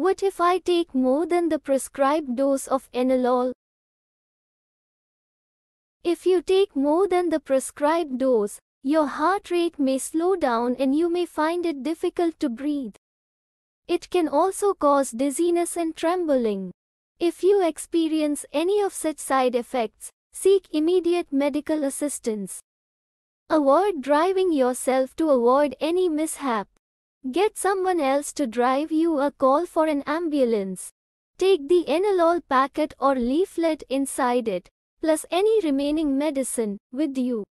What if I take more than the prescribed dose of Enolol? If you take more than the prescribed dose, your heart rate may slow down and you may find it difficult to breathe. It can also cause dizziness and trembling. If you experience any of such side effects, seek immediate medical assistance. Avoid driving yourself to avoid any mishap. Get someone else to drive you a call for an ambulance. Take the Enalol packet or leaflet inside it, plus any remaining medicine, with you.